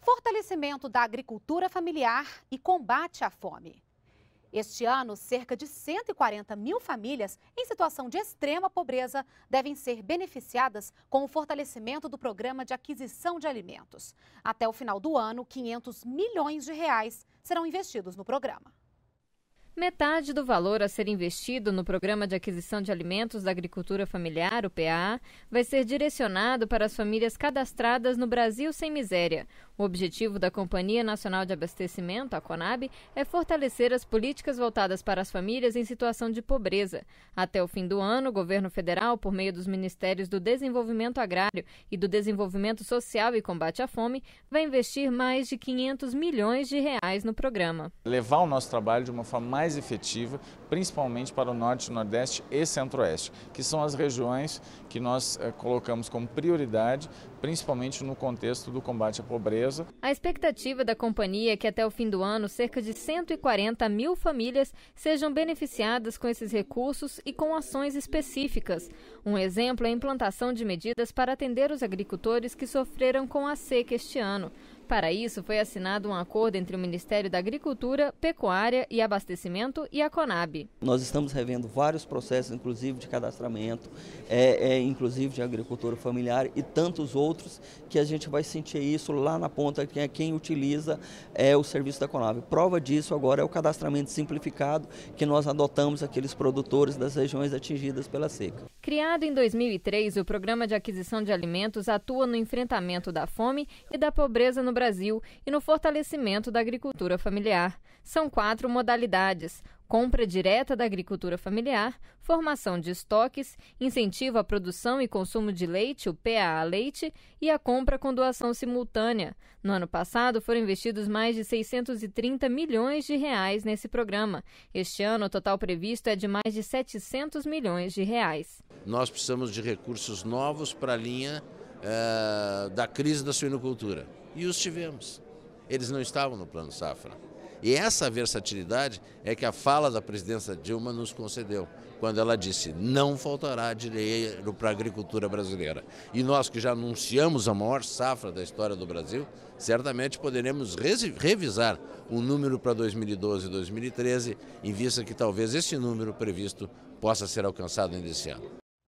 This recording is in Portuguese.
fortalecimento da agricultura familiar e combate à fome. Este ano, cerca de 140 mil famílias em situação de extrema pobreza devem ser beneficiadas com o fortalecimento do programa de aquisição de alimentos. Até o final do ano, 500 milhões de reais serão investidos no programa metade do valor a ser investido no Programa de Aquisição de Alimentos da Agricultura Familiar, o PA, vai ser direcionado para as famílias cadastradas no Brasil Sem Miséria. O objetivo da Companhia Nacional de Abastecimento, a Conab, é fortalecer as políticas voltadas para as famílias em situação de pobreza. Até o fim do ano, o governo federal, por meio dos Ministérios do Desenvolvimento Agrário e do Desenvolvimento Social e Combate à Fome, vai investir mais de 500 milhões de reais no programa. Levar o nosso trabalho de uma forma mais mais efetiva, principalmente para o Norte, Nordeste e Centro-Oeste, que são as regiões que nós eh, colocamos como prioridade, principalmente no contexto do combate à pobreza. A expectativa da companhia é que até o fim do ano cerca de 140 mil famílias sejam beneficiadas com esses recursos e com ações específicas. Um exemplo é a implantação de medidas para atender os agricultores que sofreram com a seca este ano. Para isso, foi assinado um acordo entre o Ministério da Agricultura, Pecuária e Abastecimento e a Conab. Nós estamos revendo vários processos, inclusive de cadastramento, é, é, inclusive de agricultura familiar e tantos outros, que a gente vai sentir isso lá na ponta, que é quem utiliza é, o serviço da Conab. Prova disso agora é o cadastramento simplificado que nós adotamos aqueles produtores das regiões atingidas pela seca. Criado em 2003, o Programa de Aquisição de Alimentos atua no enfrentamento da fome e da pobreza no Brasil e no fortalecimento da agricultura familiar. São quatro modalidades: compra direta da agricultura familiar, formação de estoques, incentivo à produção e consumo de leite, o PAA leite, e a compra com doação simultânea. No ano passado, foram investidos mais de 630 milhões de reais nesse programa. Este ano, o total previsto é de mais de 700 milhões de reais. Nós precisamos de recursos novos para a linha eh, da crise da suinocultura. E os tivemos. Eles não estavam no plano safra. E essa versatilidade é que a fala da presidência Dilma nos concedeu, quando ela disse: não faltará dinheiro para a agricultura brasileira. E nós que já anunciamos a maior safra da história do Brasil, certamente poderemos revisar o número para 2012 e 2013, em vista que talvez esse número previsto possa ser alcançado ainda esse ano.